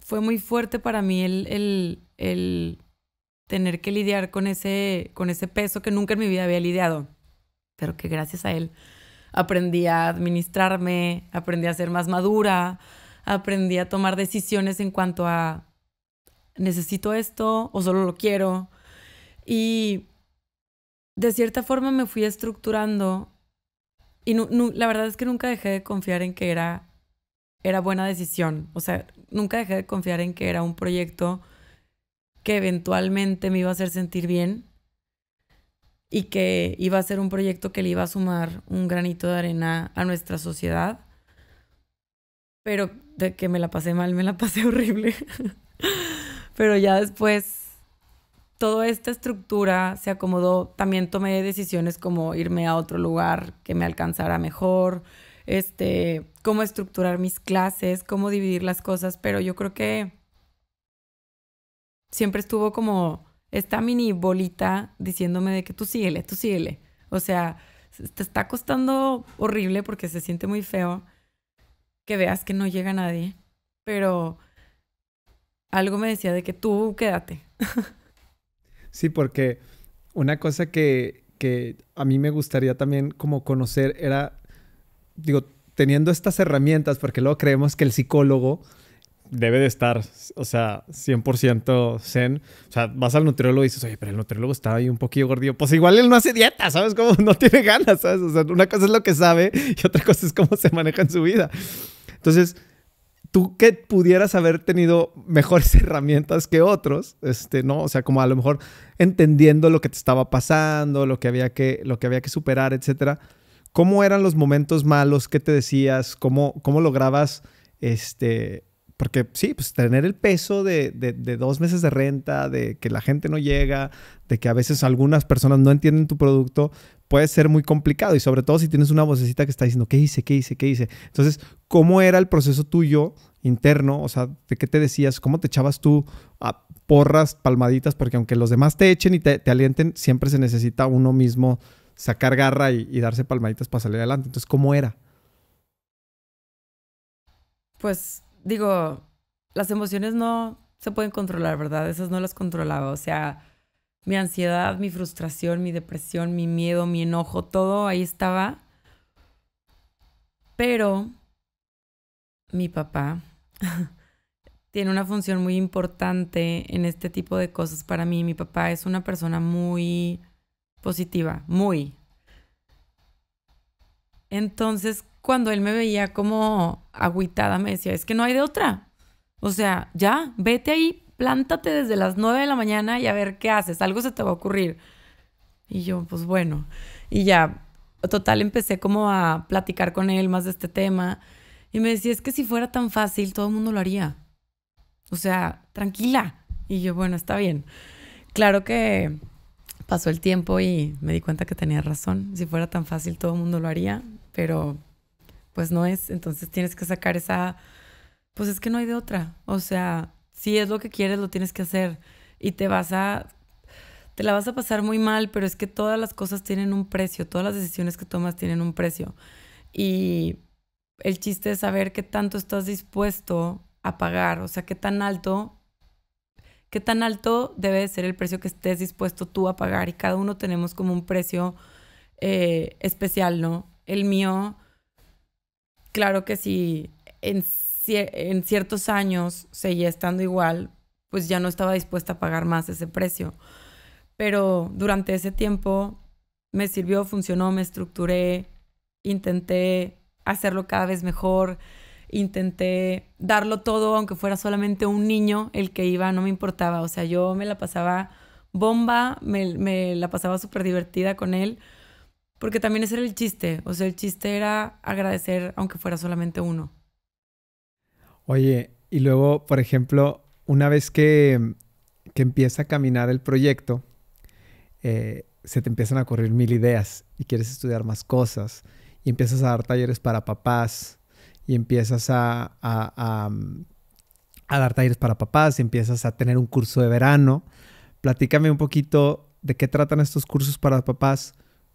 fue muy fuerte para mí el, el tener que lidiar con ese, con ese peso que nunca en mi vida había lidiado, pero que gracias a él aprendí a administrarme, aprendí a ser más madura, aprendí a tomar decisiones en cuanto a necesito esto o solo lo quiero. Y de cierta forma me fui estructurando y la verdad es que nunca dejé de confiar en que era, era buena decisión. O sea, nunca dejé de confiar en que era un proyecto que eventualmente me iba a hacer sentir bien y que iba a ser un proyecto que le iba a sumar un granito de arena a nuestra sociedad. Pero de que me la pasé mal, me la pasé horrible. Pero ya después, toda esta estructura se acomodó. También tomé decisiones como irme a otro lugar que me alcanzara mejor, este, cómo estructurar mis clases, cómo dividir las cosas. Pero yo creo que siempre estuvo como esta mini bolita diciéndome de que tú síguele, tú síguele. O sea, te está costando horrible porque se siente muy feo que veas que no llega nadie, pero algo me decía de que tú quédate. sí, porque una cosa que, a mí me gustaría también como conocer era, digo, teniendo estas herramientas, porque luego creemos que el psicólogo debe de estar, o sea, 100% zen. O sea, vas al nutriólogo y dices, oye, pero el nutriólogo está ahí un poquito gordillo. Pues igual él no hace dieta, ¿sabes? Como no tiene ganas, ¿sabes? O sea, una cosa es lo que sabe y otra cosa es cómo se maneja en su vida. Entonces, tú que pudieras haber tenido mejores herramientas que otros, este, ¿no? O sea, como a lo mejor entendiendo lo que te estaba pasando, lo que había que, lo que, había que superar, etcétera. ¿Cómo eran los momentos malos? ¿Qué te decías? ¿Cómo, cómo lograbas, este, porque sí, pues tener el peso de, de, dos meses de renta, de que la gente no llega, de que a veces algunas personas no entienden tu producto, puede ser muy complicado y sobre todo si tienes una vocecita que está diciendo, ¿qué hice? ¿Qué hice? ¿Qué hice? Entonces, ¿cómo era el proceso tuyo interno? O sea, ¿de qué te decías? ¿Cómo te echabas tú a porras, palmaditas? Porque aunque los demás te echen y te, alienten, siempre se necesita uno mismo sacar garra y darse palmaditas para salir adelante. Entonces, ¿cómo era? Pues digo, las emociones no se pueden controlar, ¿verdad? Esas no las controlaba. O sea, mi ansiedad, mi frustración, mi depresión, mi miedo, mi enojo, todo ahí estaba. Pero mi papá tiene una función muy importante en este tipo de cosas para mí. Mi papá es una persona muy positiva, muy. Entonces, cuando él me veía como agüitada, me decía, es que no hay de otra. O sea, ya, vete ahí plántate desde las 9 de la mañana y a ver qué haces, algo se te va a ocurrir. Y yo, pues bueno, y ya, total, empecé como a platicar con él más de este tema y me decía, es que si fuera tan fácil, todo el mundo lo haría. O sea, tranquila. Y yo, bueno, está bien. Claro que pasó el tiempo y me di cuenta que tenía razón. Si fuera tan fácil, todo el mundo lo haría, pero pues no es. Entonces tienes que sacar esa, pues es que no hay de otra. O sea, si es lo que quieres, lo tienes que hacer. Y te vas a. Te la vas a pasar muy mal, pero es que todas las cosas tienen un precio, todas las decisiones que tomas tienen un precio. Y el chiste es saber qué tanto estás dispuesto a pagar, o sea, qué tan alto qué tan alto debe ser el precio que estés dispuesto tú a pagar y cada uno tenemos como un precio eh, especial, ¿no? El mío, claro que si en ciertos años seguía estando igual, pues ya no estaba dispuesta a pagar más ese precio. Pero durante ese tiempo me sirvió, funcionó, me estructuré, intenté hacerlo cada vez mejor, intenté darlo todo, aunque fuera solamente un niño el que iba, no me importaba, o sea, yo me la pasaba bomba, me, me la pasaba súper divertida con él, porque también ese era el chiste, o sea, el chiste era agradecer aunque fuera solamente uno. Oye, y luego, por ejemplo, una vez que, empieza a caminar el proyecto, eh, se te empiezan a correr mil ideas y quieres estudiar más cosas y empiezas a dar talleres para papás y empiezas mm, a, dar talleres para papás y empiezas a tener un curso de verano. Platícame un poquito de qué tratan estos cursos para papás,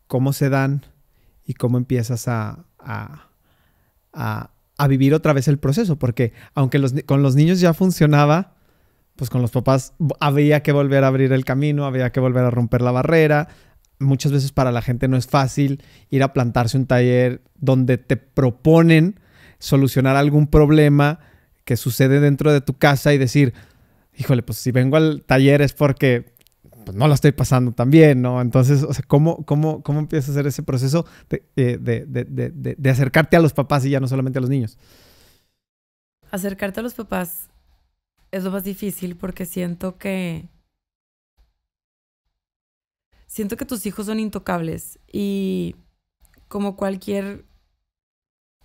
cómo se dan y cómo empiezas a, a vivir otra vez el proceso, porque aunque con los niños ya funcionaba, pues con los papás había que volver a abrir el camino, había que volver a romper la barrera. Muchas veces para la gente no es fácil ir a plantarse un taller donde te proponen solucionar algún problema que sucede dentro de tu casa y decir, híjole, pues si vengo al taller es porque pues no la estoy pasando también ¿no? Entonces, o sea, ¿cómo, cómo, cómo empiezas a hacer ese proceso eh, de, acercarte a los papás y ya no solamente a los niños? Acercarte a los papás es lo más difícil porque siento que... Siento que tus hijos son intocables y como cualquier...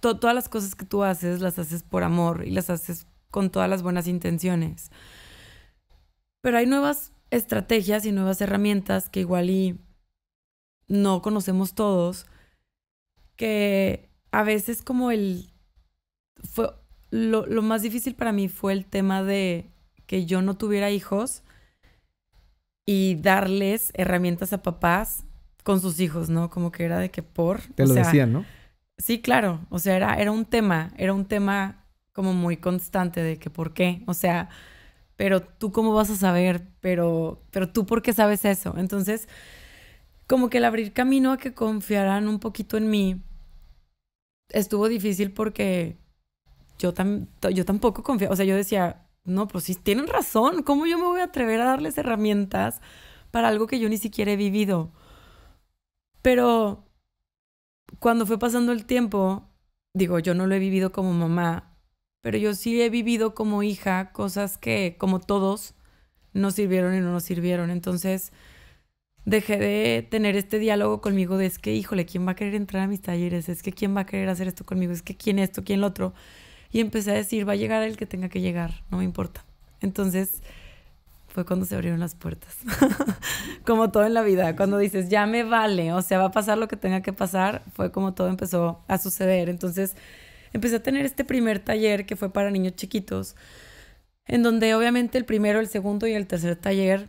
todas las cosas que tú haces las haces por amor y las haces con todas las buenas intenciones. Pero hay nuevas estrategias y nuevas herramientas que igual y no conocemos todos, que a veces como el... Fue, lo, más difícil para mí fue el tema de que yo no tuviera hijos y darles herramientas a papás con sus hijos, ¿no? Como que era de que por... Te lo decían, ¿no? Sí, claro. O sea, era, era un tema, era un tema como muy constante de que por qué. O sea, pero tú cómo vas a saber, pero, pero tú por qué sabes eso. Entonces, como que el abrir camino a que confiaran un poquito en mí estuvo difícil porque yo, yo tampoco confiaba, o sea, yo decía, no, pues sí, tienen razón, ¿cómo yo me voy a atrever a darles herramientas para algo que yo ni siquiera he vivido? Pero cuando fue pasando el tiempo, digo, yo no lo he vivido como mamá, pero yo sí he vivido como hija cosas que, como todos, no sirvieron y no nos sirvieron. Entonces, dejé de tener este diálogo conmigo de es que, híjole, ¿quién va a querer entrar a mis talleres? Es que, ¿quién va a querer hacer esto conmigo? Es que, ¿quién esto? ¿Quién lo otro? Y empecé a decir, va a llegar el que tenga que llegar, no me importa. Entonces, fue cuando se abrieron las puertas. como todo en la vida, cuando dices, ya me vale, o sea, va a pasar lo que tenga que pasar, fue como todo empezó a suceder. Entonces, empecé a tener este primer taller que fue para niños chiquitos, en donde obviamente el primero, el segundo y el tercer taller,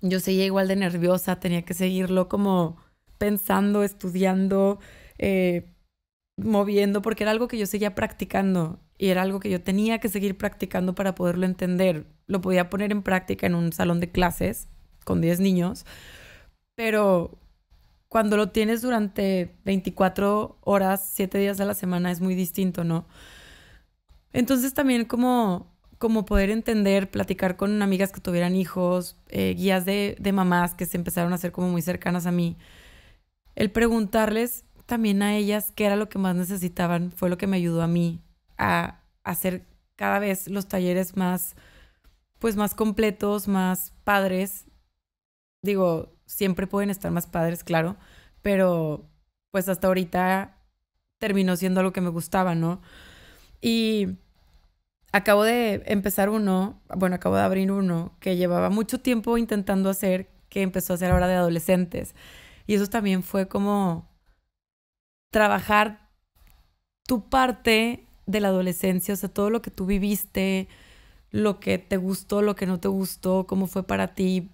yo seguía igual de nerviosa, tenía que seguirlo como pensando, estudiando, eh, moviendo, porque era algo que yo seguía practicando y era algo que yo tenía que seguir practicando para poderlo entender. Lo podía poner en práctica en un salón de clases con 10 niños, pero cuando lo tienes durante 24 horas, 7 días a la semana, es muy distinto, ¿no? Entonces también como, como poder entender, platicar con amigas que tuvieran hijos, eh, guías de, de mamás que se empezaron a hacer como muy cercanas a mí, el preguntarles también a ellas qué era lo que más necesitaban fue lo que me ayudó a mí a hacer cada vez los talleres más, pues más completos, más padres. Digo, siempre pueden estar más padres, claro, pero pues hasta ahorita terminó siendo algo que me gustaba, ¿no? Y acabo de empezar uno, bueno, acabo de abrir uno que llevaba mucho tiempo intentando hacer, que empezó a hacer ahora de adolescentes. Y eso también fue como trabajar tu parte de la adolescencia, o sea, todo lo que tú viviste, lo que te gustó, lo que no te gustó, cómo fue para ti,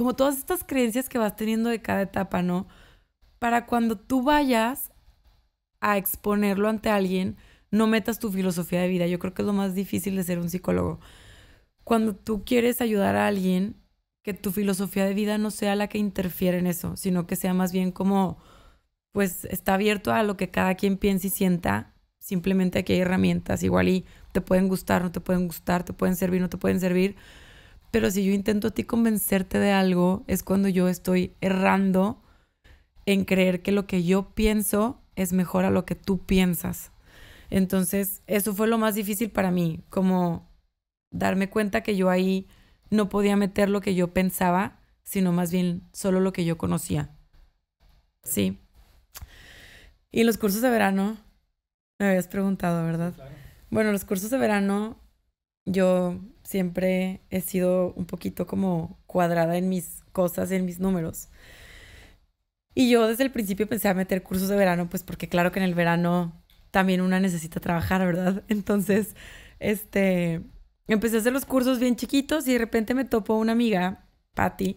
como todas estas creencias que vas teniendo de cada etapa, ¿no? Para cuando tú vayas a exponerlo ante alguien, no metas tu filosofía de vida. Yo creo que es lo más difícil de ser un psicólogo. Cuando tú quieres ayudar a alguien, que tu filosofía de vida no sea la que interfiere en eso, sino que sea más bien como, pues está abierto a lo que cada quien piense y sienta. Simplemente aquí hay herramientas igual y te pueden gustar, no te pueden gustar, te pueden servir, no te pueden servir, pero si yo intento a ti convencerte de algo, es cuando yo estoy errando en creer que lo que yo pienso es mejor a lo que tú piensas. Entonces, eso fue lo más difícil para mí, como darme cuenta que yo ahí no podía meter lo que yo pensaba, sino más bien solo lo que yo conocía. Sí. Y los cursos de verano, me habías preguntado, ¿verdad? Bueno, los cursos de verano, yo siempre he sido un poquito como cuadrada en mis cosas, en mis números. Y yo desde el principio pensé a meter cursos de verano, pues porque claro que en el verano también una necesita trabajar, ¿verdad? Entonces, este, empecé a hacer los cursos bien chiquitos y de repente me topo una amiga, Patty,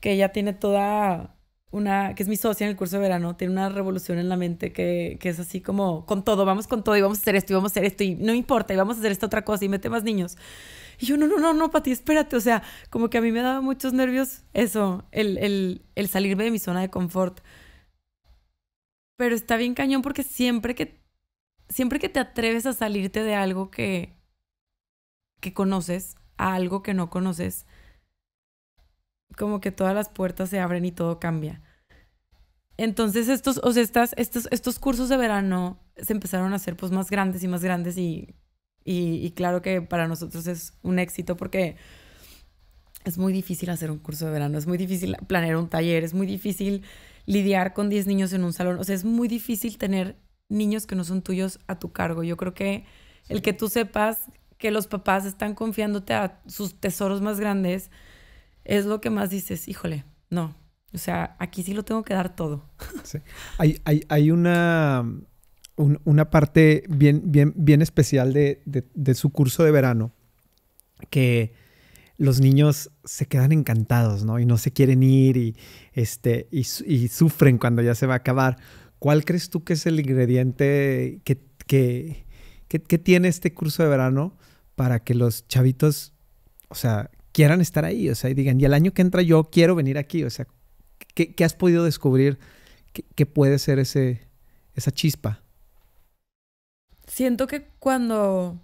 que ella tiene toda una, que es mi socia en el curso de verano, tiene una revolución en la mente que, que, es así como, con todo, vamos con todo y vamos a hacer esto y vamos a hacer esto y no importa y vamos a hacer esta otra cosa y mete más niños. Y yo, no, no, no, no, Pati, espérate. O sea, como que a mí me daba muchos nervios eso, el, el, el salirme de mi zona de confort. Pero está bien cañón porque siempre que, siempre que te atreves a salirte de algo que, que conoces, a algo que no conoces, como que todas las puertas se abren y todo cambia. Entonces estos, o sea, estas, estos, estos cursos de verano se empezaron a hacer pues más grandes y más grandes y y, claro que para nosotros es un éxito porque es muy difícil hacer un curso de verano, es muy difícil planear un taller, es muy difícil lidiar con 10 niños en un salón. O sea, es muy difícil tener niños que no son tuyos a tu cargo. Yo creo que el que tú sepas que los papás están confiándote a sus tesoros más grandes es lo que más dices, híjole, no. O sea, aquí sí lo tengo que dar todo. Sí. Hay, hay, hay una una parte bien, bien, bien especial de, su curso de verano, que los niños se quedan encantados, ¿no? Y no se quieren ir y, este, y, sufren cuando ya se va a acabar. ¿Cuál crees tú que es el ingrediente que, tiene este curso de verano para que los chavitos, o sea, quieran estar ahí, o sea, y digan, y el año que entra yo quiero venir aquí, o sea, ¿qué, has podido descubrir que, puede ser ese, esa chispa? siento que cuando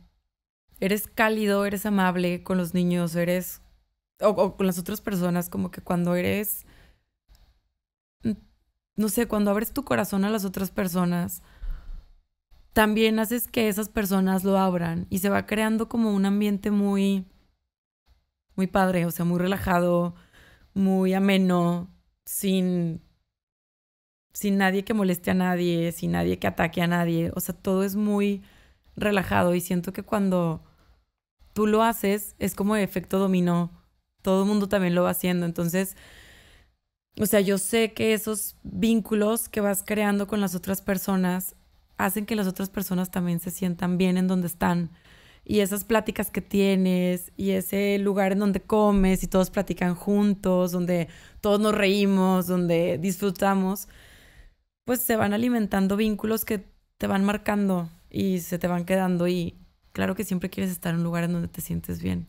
eres cálido, eres amable con los niños, eres... O, con las otras personas, como que cuando eres... Mm, no sé, cuando abres tu corazón a las otras personas, también haces que esas personas lo abran y se va creando como un ambiente muy, muy padre, o sea, muy relajado, muy ameno, sin sin nadie que moleste a nadie, sin nadie que ataque a nadie. O sea, todo es muy relajado y siento que cuando tú lo haces es como efecto dominó. Todo el mundo también lo va haciendo. Entonces, o sea, yo sé que esos vínculos que vas creando con las otras personas hacen que las otras personas también se sientan bien en donde están. Y esas pláticas que tienes y ese lugar en donde comes y todos platican juntos, donde todos nos reímos, donde disfrutamos pues se van alimentando vínculos que te van marcando y se te van quedando y claro que siempre quieres estar en un lugar en donde te sientes bien.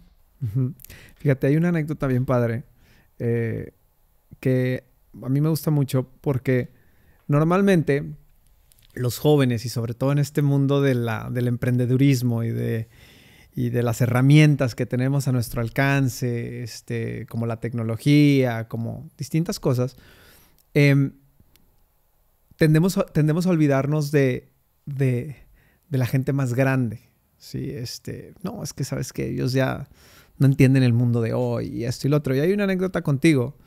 Fíjate, hay una anécdota bien padre eh, que a mí me gusta mucho porque normalmente los jóvenes y sobre todo en este mundo de la, del emprendedurismo y de, y de las herramientas que tenemos a nuestro alcance, este, como la tecnología, como distintas cosas, eh, tendemos, a olvidarnos de, la gente más grande. Sí, este, no, es que sabes que ellos ya no entienden el mundo de hoy y esto y lo otro. Y hay una anécdota contigo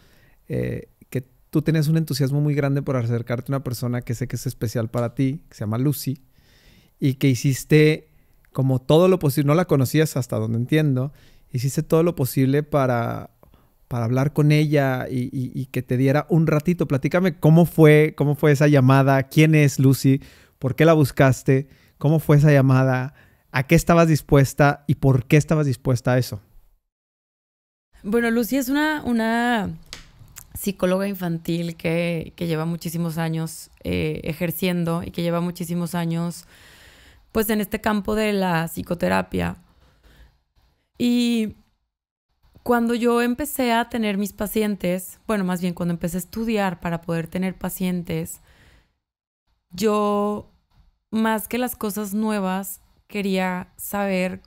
eh, que tú tenías un entusiasmo muy grande por acercarte a una persona que sé que es especial para ti, que se llama Lucy, y que hiciste como todo lo posible, no la conocías hasta donde entiendo, hiciste todo lo posible para para hablar con ella y, que te diera un ratito. Platícame cómo fue, cómo fue esa llamada, quién es Lucy, por qué la buscaste, cómo fue esa llamada, a qué estabas dispuesta y por qué estabas dispuesta a eso. Bueno, Lucy es una, una psicóloga infantil que, lleva muchísimos años eh, ejerciendo y que lleva muchísimos años pues en este campo de la psicoterapia. Y cuando yo empecé a tener mis pacientes, bueno, más bien cuando empecé a estudiar para poder tener pacientes, yo, más que las cosas nuevas, quería saber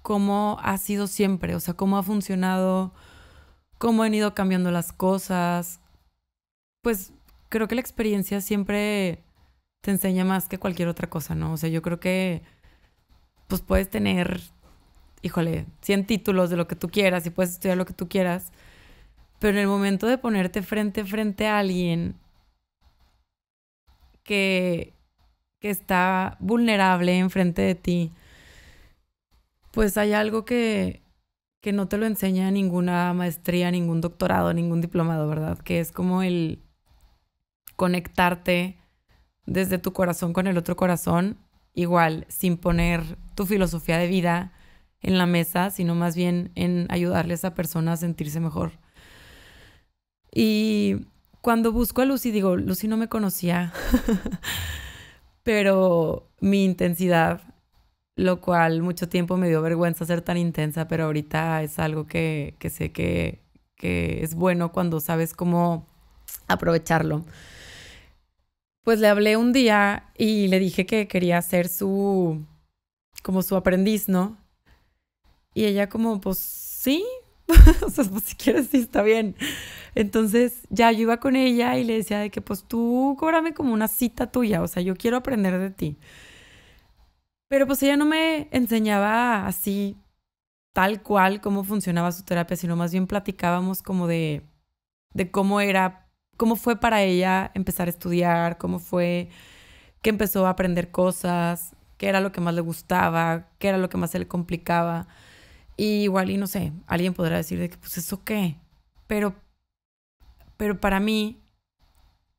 cómo ha sido siempre, o sea, cómo ha funcionado, cómo han ido cambiando las cosas. Pues creo que la experiencia siempre te enseña más que cualquier otra cosa, ¿no? O sea, yo creo que pues puedes tener híjole, 100 títulos de lo que tú quieras y puedes estudiar lo que tú quieras. Pero en el momento de ponerte frente frente a alguien que, que está vulnerable enfrente de ti, pues hay algo que, que no te lo enseña ninguna maestría, ningún doctorado, ningún diplomado, ¿verdad? Que es como el conectarte desde tu corazón con el otro corazón, igual, sin poner tu filosofía de vida, en la mesa, sino más bien en ayudarle a esa persona a sentirse mejor. Y cuando busco a Lucy, digo, Lucy no me conocía, pero mi intensidad, lo cual mucho tiempo me dio vergüenza ser tan intensa, pero ahorita es algo que, sé que, que es bueno cuando sabes cómo aprovecharlo. Pues le hablé un día y le dije que quería ser su, como su aprendiz, ¿no? Y ella como, pues sí, o sea, pues si quieres sí está bien. Entonces ya yo iba con ella y le decía de que pues tú cóbrame como una cita tuya, o sea, yo quiero aprender de ti. Pero pues ella no me enseñaba así tal cual cómo funcionaba su terapia, sino más bien platicábamos como de, de cómo era, cómo fue para ella empezar a estudiar, cómo fue que empezó a aprender cosas, qué era lo que más le gustaba, qué era lo que más se le complicaba. Y igual, y no sé, alguien podrá decir de que, pues eso qué, pero, pero para mí,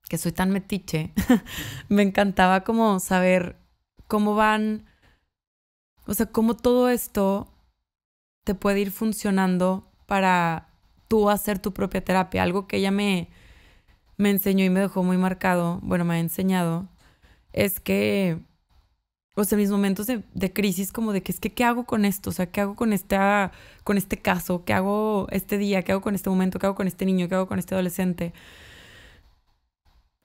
que soy tan metiche, me encantaba como saber cómo van, o sea, cómo todo esto te puede ir funcionando para tú hacer tu propia terapia, algo que ella me, me enseñó y me dejó muy marcado, bueno, me ha enseñado, es que o sea, mis momentos de, crisis como de que es que, ¿qué hago con esto? O sea, ¿qué hago con, esta, con este caso? ¿Qué hago este día? ¿Qué hago con este momento? ¿Qué hago con este niño? ¿Qué hago con este adolescente?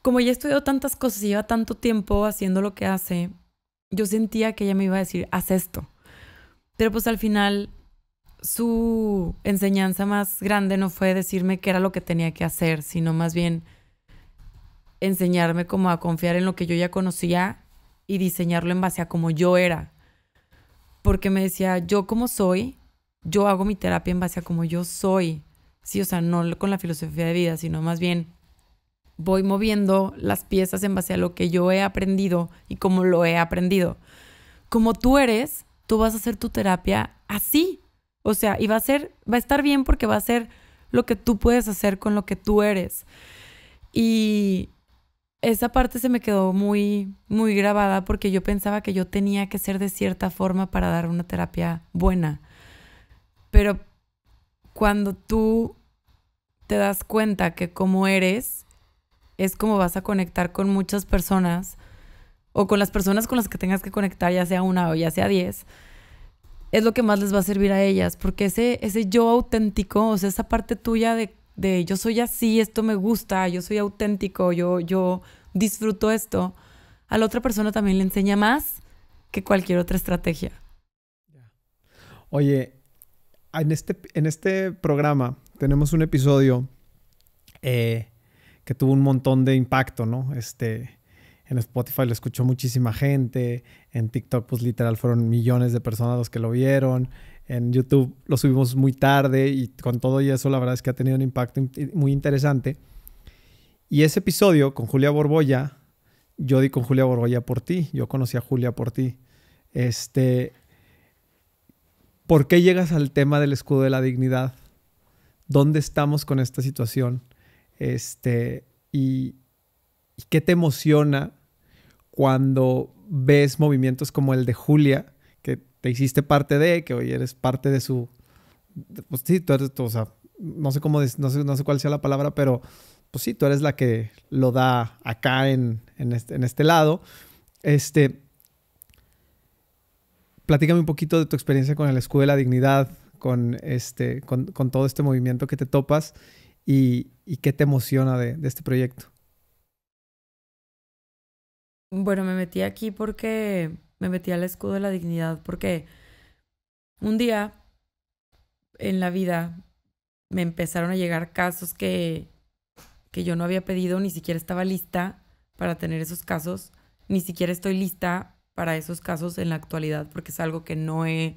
Como ya he estudiado tantas cosas y lleva tanto tiempo haciendo lo que hace, yo sentía que ella me iba a decir, haz esto. Pero pues al final su enseñanza más grande no fue decirme qué era lo que tenía que hacer, sino más bien enseñarme como a confiar en lo que yo ya conocía y diseñarlo en base a como yo era. Porque me decía, yo como soy, yo hago mi terapia en base a como yo soy. Sí, o sea, no con la filosofía de vida, sino más bien voy moviendo las piezas en base a lo que yo he aprendido y cómo lo he aprendido. Como tú eres, tú vas a hacer tu terapia así. O sea, y va a ser, va a estar bien porque va a ser lo que tú puedes hacer con lo que tú eres. Y esa parte se me quedó muy, muy grabada porque yo pensaba que yo tenía que ser de cierta forma para dar una terapia buena. Pero cuando tú te das cuenta que como eres, es como vas a conectar con muchas personas o con las personas con las que tengas que conectar, ya sea una o ya sea diez, es lo que más les va a servir a ellas, porque ese, ese yo auténtico, o sea, esa parte tuya de de yo soy así, esto me gusta, yo soy auténtico, yo, yo disfruto esto, a la otra persona también le enseña más que cualquier otra estrategia. Oye, en este, en este programa tenemos un episodio eh, que tuvo un montón de impacto, ¿no? Este, en Spotify lo escuchó muchísima gente, en TikTok pues literal fueron millones de personas los que lo vieron, en YouTube lo subimos muy tarde y con todo y eso la verdad es que ha tenido un impacto muy interesante. Y ese episodio con Julia Borboya, yo di con Julia Borboya por ti, yo conocí a Julia por ti. Este, ¿Por qué llegas al tema del escudo de la dignidad? ¿Dónde estamos con esta situación? Este, ¿Y qué te emociona cuando ves movimientos como el de Julia? te hiciste parte de, que hoy eres parte de su... Pues sí, tú eres, o sea, no sé cómo, sé, cuál sea la palabra, pero pues sí, tú eres la que lo da acá en, este, este, lado. Este, platícame un poquito de tu experiencia con la Escuela de la dignidad, con, este, con, todo este movimiento que te topas y, qué te emociona de, este proyecto. Bueno, me metí aquí porque me metí al escudo de la dignidad porque un día en la vida me empezaron a llegar casos que, que yo no había pedido, ni siquiera estaba lista para tener esos casos, ni siquiera estoy lista para esos casos en la actualidad porque es algo que no he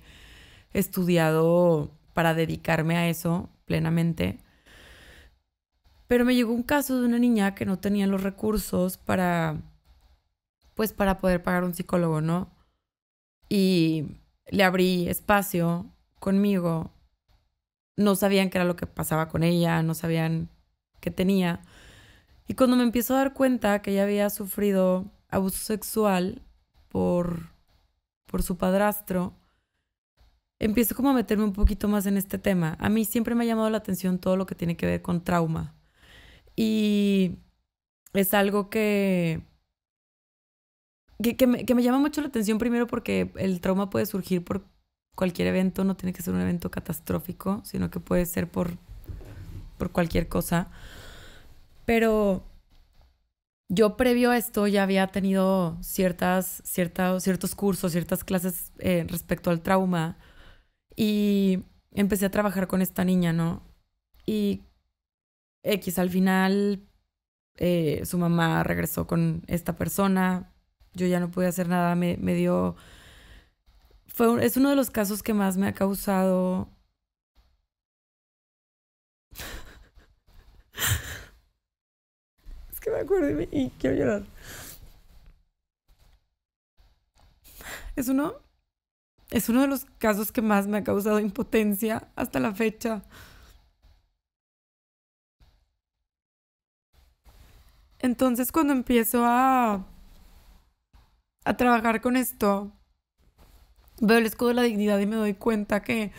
estudiado para dedicarme a eso plenamente. Pero me llegó un caso de una niña que no tenía los recursos para pues para poder pagar un psicólogo, ¿no? Y le abrí espacio conmigo. No sabían qué era lo que pasaba con ella, no sabían qué tenía. Y cuando me empiezo a dar cuenta que ella había sufrido abuso sexual por, por su padrastro, empiezo como a meterme un poquito más en este tema. A mí siempre me ha llamado la atención todo lo que tiene que ver con trauma. Y es algo que que, me, llama mucho la atención primero porque el trauma puede surgir por cualquier evento, no tiene que ser un evento catastrófico, sino que puede ser por, por cualquier cosa. Pero yo previo a esto ya había tenido ciertas, ciertos cursos, ciertas clases eh, respecto al trauma y empecé a trabajar con esta niña, ¿no? Y X, al final eh, su mamá regresó con esta persona, yo ya no pude hacer nada, me, me dio... Fue es uno de los casos que más me ha causado... es que me acuerdo y, y quiero llorar. Es uno... Es uno de los casos que más me ha causado impotencia hasta la fecha. Entonces cuando empiezo a a trabajar con esto, veo el escudo de la dignidad y me doy cuenta que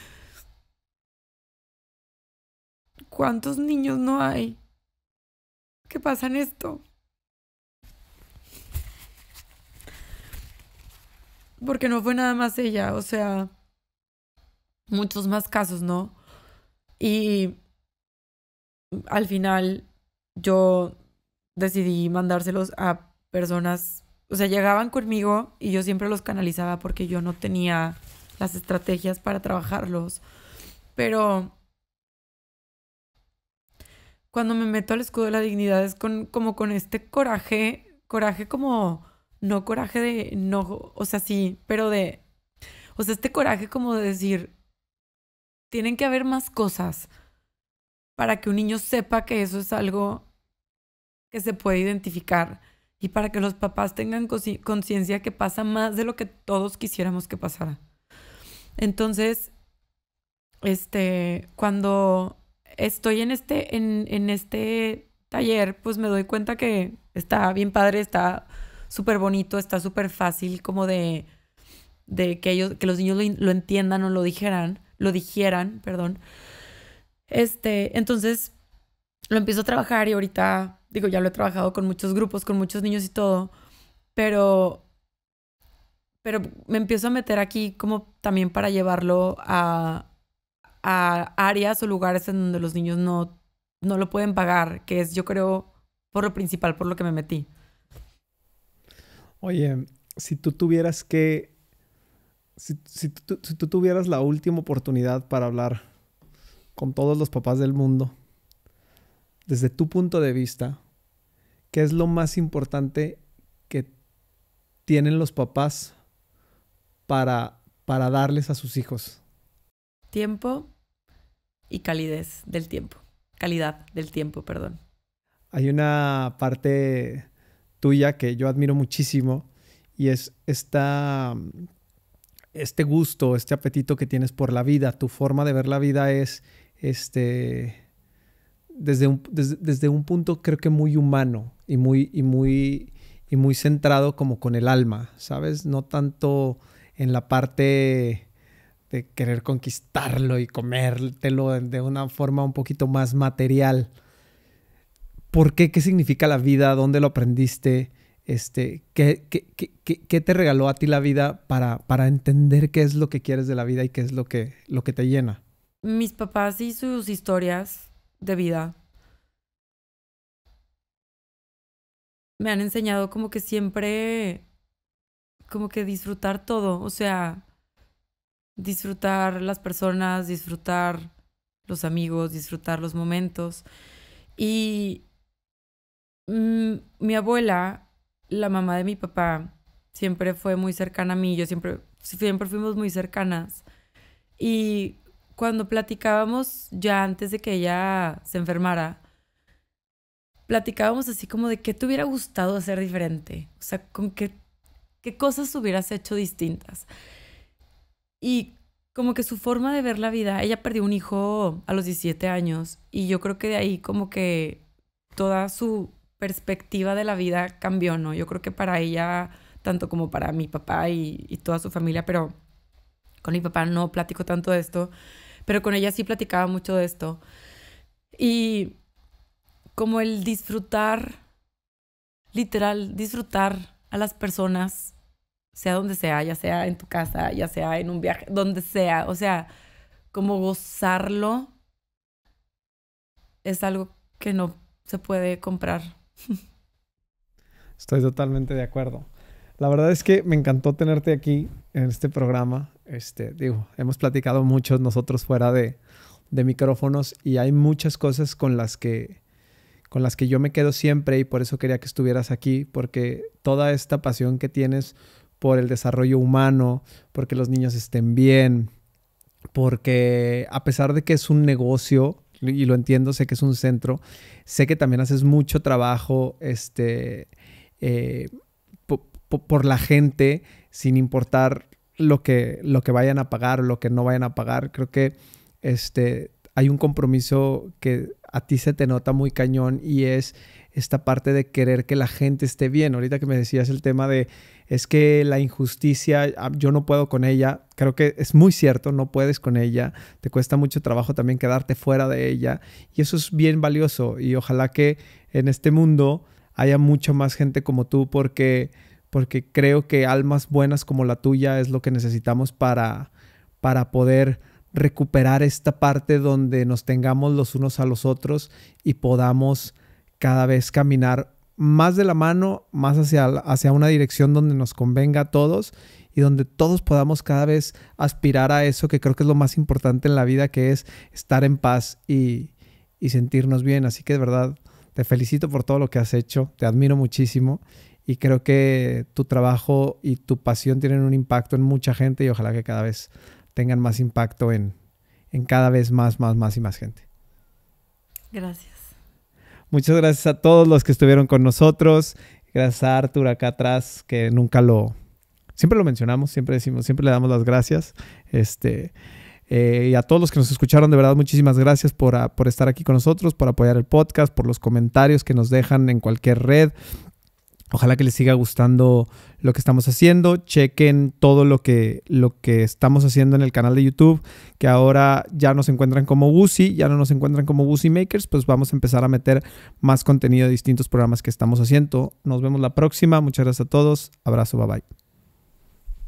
cuántos niños no hay pasa pasan esto. Porque no fue nada más ella, o sea, muchos más casos, ¿no? Y al final yo decidí mandárselos a personas o sea, llegaban conmigo y yo siempre los canalizaba porque yo no tenía las estrategias para trabajarlos. Pero cuando me meto al escudo de la dignidad es con, como con este coraje, coraje como, no coraje de no, o sea, sí, pero de, o sea, este coraje como de decir, tienen que haber más cosas para que un niño sepa que eso es algo que se puede identificar y para que los papás tengan conciencia que pasa más de lo que todos quisiéramos que pasara. Entonces, este, cuando estoy en este, en, este taller, pues me doy cuenta que está bien padre, está súper bonito, está súper fácil como de, de que ellos, que los niños lo, entiendan o lo dijeran, lo dijeran, perdón. Este, entonces lo empiezo a trabajar y ahorita digo, ya lo he trabajado con muchos grupos, con muchos niños y todo, pero, pero me empiezo a meter aquí como también para llevarlo a, a áreas o lugares en donde los niños no, no lo pueden pagar, que es yo creo por lo principal, por lo que me metí. Oye, si tú tuvieras que, si, si tú tuvieras la última oportunidad para hablar con todos los papás del mundo, desde tu punto de vista, ¿Qué es lo más importante que tienen los papás para, para darles a sus hijos? Tiempo y calidez del tiempo. Calidad del tiempo, perdón. Hay una parte tuya que yo admiro muchísimo y es esta, este gusto, este apetito que tienes por la vida. Tu forma de ver la vida es este desde un, punto creo que muy humano y muy, y muy, y muy centrado como con el alma, ¿sabes? No tanto en la parte de querer conquistarlo y comértelo de una forma un poquito más material. ¿Por qué? ¿Qué significa la vida? ¿Dónde lo aprendiste? Este, ¿qué, qué, qué, qué te regaló a ti la vida para, para entender qué es lo que quieres de la vida y qué es lo que, lo que te llena? Mis papás y sus historias de vida me han enseñado como que siempre, como que disfrutar todo, o sea, disfrutar las personas, disfrutar los amigos, disfrutar los momentos. Y mm, mi abuela, la mamá de mi papá, siempre fue muy cercana a mí, yo siempre, siempre fuimos muy cercanas. Y cuando platicábamos ya antes de que ella se enfermara, platicábamos así como de qué te hubiera gustado hacer diferente, o sea, con qué, qué cosas hubieras hecho distintas. Y como que su forma de ver la vida, ella perdió un hijo a los 17 años y yo creo que de ahí como que toda su perspectiva de la vida cambió, ¿no? Yo creo que para ella, tanto como para mi papá y, y toda su familia, pero con mi papá no platico tanto de esto, pero con ella sí platicaba mucho de esto. Y como el disfrutar, literal, disfrutar a las personas, sea donde sea, ya sea en tu casa, ya sea en un viaje, donde sea, o sea, como gozarlo es algo que no se puede comprar. Estoy totalmente de acuerdo. La verdad es que me encantó tenerte aquí en este programa. Este, digo, hemos platicado muchos nosotros fuera de, micrófonos y hay muchas cosas con las que con las que yo me quedo siempre y por eso quería que estuvieras aquí, porque toda esta pasión que tienes por el desarrollo humano, porque los niños estén bien, porque a pesar de que es un negocio, y lo entiendo, sé que es un centro, sé que también haces mucho trabajo, este, eh, por la gente sin importar lo que, lo que vayan a pagar o lo que no vayan a pagar. Creo que este, hay un compromiso que a ti se te nota muy cañón y es esta parte de querer que la gente esté bien. Ahorita que me decías el tema de es que la injusticia, ah, yo no puedo con ella, creo que es muy cierto, no puedes con ella, te cuesta mucho trabajo también quedarte fuera de ella y eso es bien valioso y ojalá que en este mundo haya mucha más gente como tú porque porque creo que almas buenas como la tuya es lo que necesitamos para, para poder recuperar esta parte donde nos tengamos los unos a los otros y podamos cada vez caminar más de la mano, más hacia, hacia una dirección donde nos convenga a todos y donde todos podamos cada vez aspirar a eso que creo que es lo más importante en la vida, que es estar en paz y, y sentirnos bien. Así que de verdad, te felicito por todo lo que has hecho, te admiro muchísimo y creo que tu trabajo y tu pasión tienen un impacto en mucha gente y ojalá que cada vez tengan más impacto en, cada vez más, más, más y más gente. Gracias. Muchas gracias a todos los que estuvieron con nosotros. Gracias a Arthur acá atrás, que nunca lo... Siempre lo mencionamos, siempre decimos, siempre le damos las gracias. Este, eh, y a todos los que nos escucharon, de verdad, muchísimas gracias por, ah, por estar aquí con nosotros, por apoyar el podcast, por los comentarios que nos dejan en cualquier red, Ojalá que les siga gustando lo que estamos haciendo. Chequen todo lo que, lo que estamos haciendo en el canal de YouTube, que ahora ya nos encuentran como Woozy, ya no nos encuentran como buzzy Makers, pues vamos a empezar a meter más contenido de distintos programas que estamos haciendo. Nos vemos la próxima. Muchas gracias a todos. Abrazo, bye bye.